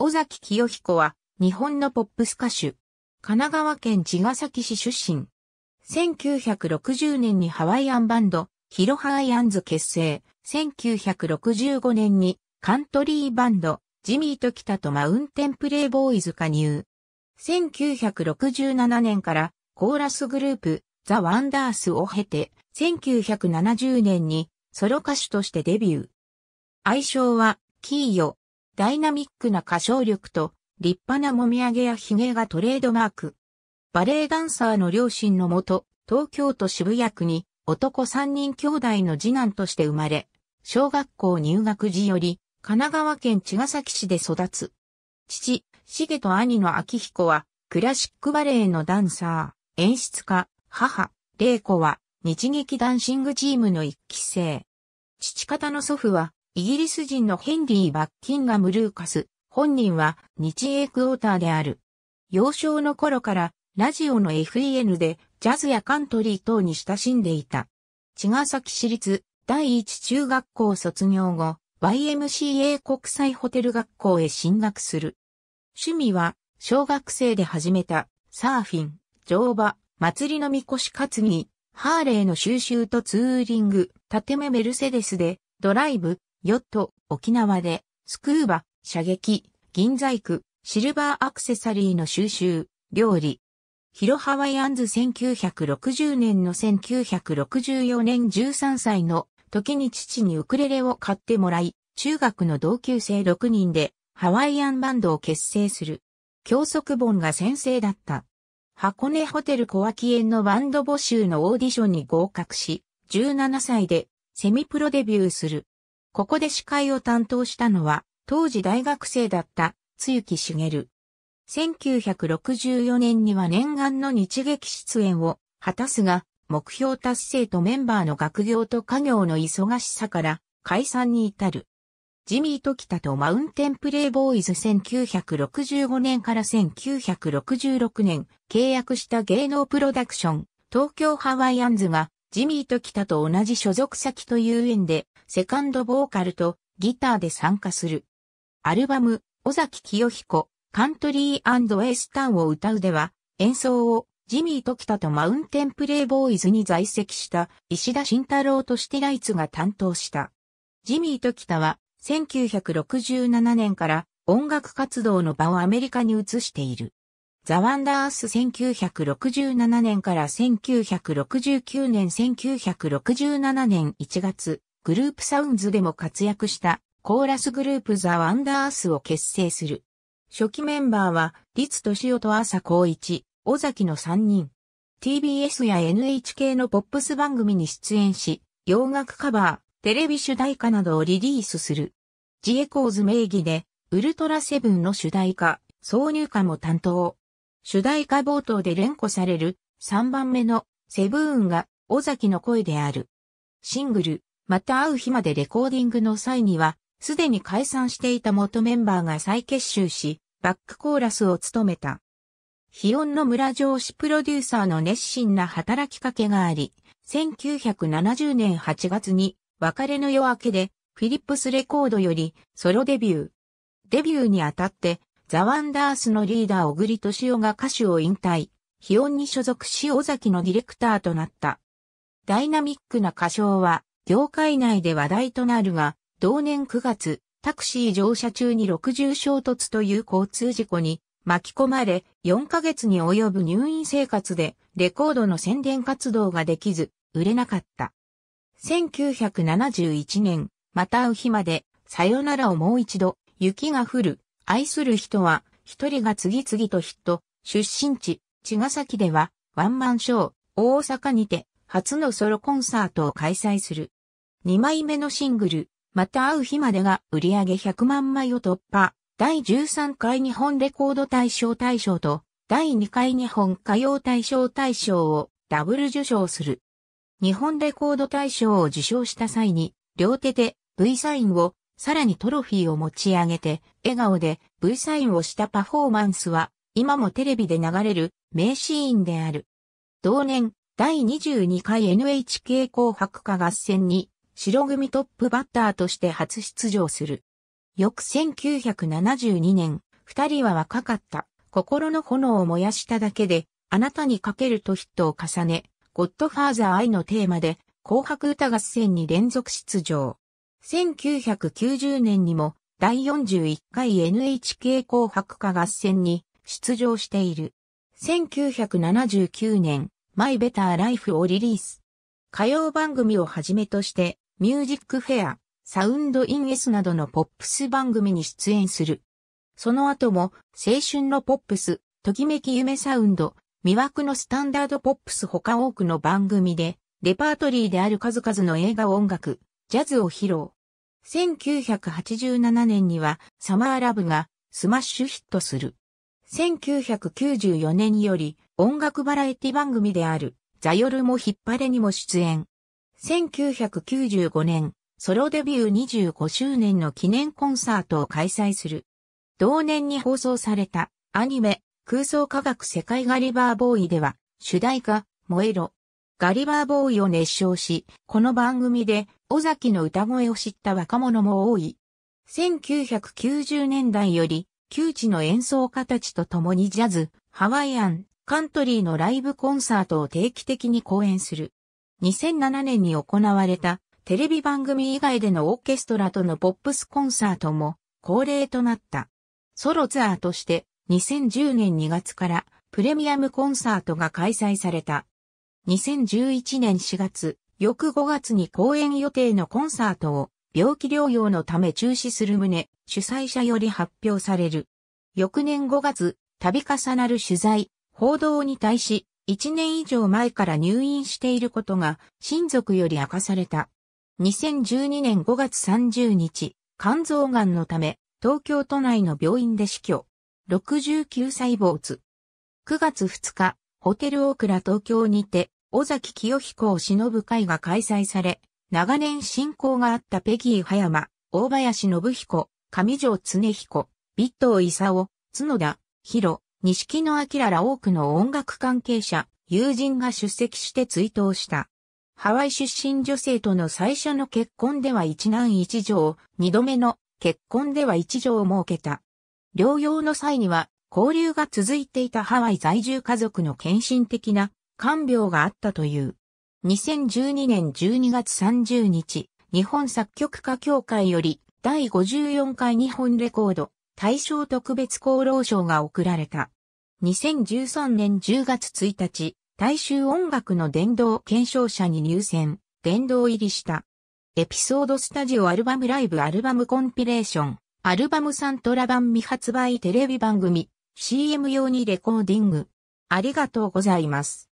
尾崎清彦は、日本のポップス歌手。神奈川県茅ヶ崎市出身。1960年にハワイアンバンド、ヒロハワイアンズ結成。1965年にカントリーバンド、ジミーと北とマウンテンプレイボーイズ加入。1967年からコーラスグループ、ザ・ワンダースを経て、1970年にソロ歌手としてデビュー。愛称は、キーヨ、ダイナミックな歌唱力と立派なもみあげやひげがトレードマーク。バレエダンサーの両親のもと、東京都渋谷区に男3人兄弟の次男として生まれ、小学校入学時より神奈川県茅ヶ崎市で育つ。父、重と兄の明彦はクラシックバレエのダンサー、演出家、母、玲子は日劇ダンシングチームの一期生。父方の祖父はイギリス人のヘンリー・バッキンガム・ルーカス、本人は日英クォーターである。幼少の頃からラジオの FEN でジャズやカントリー等に親しんでいた。茅ヶ崎市立第一中学校卒業後、YMCA 国際ホテル学校へ進学する。趣味は小学生で始めたサーフィン、乗馬、祭りのみこし担ぎ、ハーレーの収集とツーリング、建目メルセデスでドライブ、ヨット、沖縄で、スクーバ、射撃、銀細工、シルバーアクセサリーの収集、料理。ヒロハワイアンズ1960年の1964年13歳の時に父にウクレレを買ってもらい、中学の同級生6人でハワイアンバンドを結成する。教則本が先生だった。箱根ホテル小脇園のバンド募集のオーディションに合格し、17歳でセミプロデビューする。ここで司会を担当したのは、当時大学生だった、露木茂。1964年には念願の日劇出演を果たすが、目標達成とメンバーの学業と家業の忙しさから解散に至る。ジミー・トキタとマウンテンプレイボーイズ1965年から1966年契約した芸能プロダクション東京ハワイアンズがジミー・トキタと同じ所属先という縁でセカンドボーカルとギターで参加する。アルバム、尾崎清彦、カントリーエスターンを歌うでは、演奏をジミー・トキタとマウンテンプレイボーイズに在籍した石田慎太郎としてライツが担当した。ジミー・トキタは1967年から音楽活動の場をアメリカに移している。ザ・ワンダース1967年から1969年1967年1月、グループサウンズでも活躍したコーラスグループザ・ワンダーアースを結成する。初期メンバーは、リツ・トシオと朝光一、尾崎の3人。TBS や NHK のポップス番組に出演し、洋楽カバー、テレビ主題歌などをリリースする。ジエコーズ名義で、ウルトラセブンの主題歌、挿入歌も担当。主題歌冒頭で連呼される3番目のセブーンが尾崎の声である。シングル、また会う日までレコーディングの際には、すでに解散していた元メンバーが再結集し、バックコーラスを務めた。ヒオンの村上司プロデューサーの熱心な働きかけがあり、1970年8月に別れの夜明けでフィリップスレコードよりソロデビュー。デビューにあたってザ・ワンダースのリーダー小栗敏夫が歌手を引退、ヒオンに所属し尾崎のディレクターとなった。ダイナミックな歌唱は業界内で話題となるが、同年9月、タクシー乗車中に60衝突という交通事故に巻き込まれ、4ヶ月に及ぶ入院生活でレコードの宣伝活動ができず、売れなかった。1971年、また会う日まで、さよならをもう一度、雪が降る、愛する人は、一人が次々とヒット、出身地、茅ヶ崎では、ワンマンショー、大阪にて、初のソロコンサートを開催する。2枚目のシングル、また会う日までが売上100万枚を突破、第13回日本レコード大賞大賞と、第2回日本歌謡大賞大賞をダブル受賞する。日本レコード大賞を受賞した際に、両手で V サインを、さらにトロフィーを持ち上げて、笑顔で V サインをしたパフォーマンスは、今もテレビで流れる名シーンである。同年、第22回 NHK 紅白歌合戦に白組トップバッターとして初出場する。翌1972年、二人は若かった。心の炎を燃やしただけで、あなたにかけるとヒットを重ね、ゴッドファーザー愛のテーマで、紅白歌合戦に連続出場。1990年にも、第41回 NHK 紅白歌合戦に出場している。1979年、マイベターライフをリリース。歌謡番組をはじめとして、ミュージックフェア、サウンドインエスなどのポップス番組に出演する。その後も、青春のポップス、ときめき夢サウンド、魅惑のスタンダードポップス他多くの番組で、レパートリーである数々の映画音楽、ジャズを披露。1987年には、サマーラブが、スマッシュヒットする。1994年より、音楽バラエティ番組である、ザヨルも引っ張れにも出演。1995年、ソロデビュー25周年の記念コンサートを開催する。同年に放送されたアニメ空想科学世界ガリバーボーイでは主題歌燃えろガリバーボーイを熱唱し、この番組で尾崎の歌声を知った若者も多い。1990年代より旧知の演奏家たちと共にジャズ、ハワイアン、カントリーのライブコンサートを定期的に公演する。2007年に行われたテレビ番組以外でのオーケストラとのポップスコンサートも恒例となった。ソロツアーとして2010年2月からプレミアムコンサートが開催された。2011年4月、翌5月に公演予定のコンサートを病気療養のため中止する旨、主催者より発表される。翌年5月、度重なる取材、報道に対し、1年以上前から入院していることが親族より明かされた。2012年5月30日、肝臓がんのため、東京都内の病院で死去。69歳坊津。9月2日、ホテルオークラ東京にて、尾崎清彦を忍ぶ会が開催され、長年親交があったペギー葉山、大林信彦、上条常彦、ビットサ勲、角田、広、西木野明ら多くの音楽関係者、友人が出席して追悼した。ハワイ出身女性との最初の結婚では一男一女、二度目の結婚では一女を設けた。療養の際には交流が続いていたハワイ在住家族の献身的な看病があったという。2012年12月30日、日本作曲家協会より第54回日本レコード大正特別功労賞が贈られた。2013年10月1日、大衆音楽の殿堂検証者に入選、殿堂入りした。エピソードスタジオアルバムライブアルバムコンピレーション、アルバムサントラ版未発売テレビ番組、CM 用にレコーディング。ありがとうございます。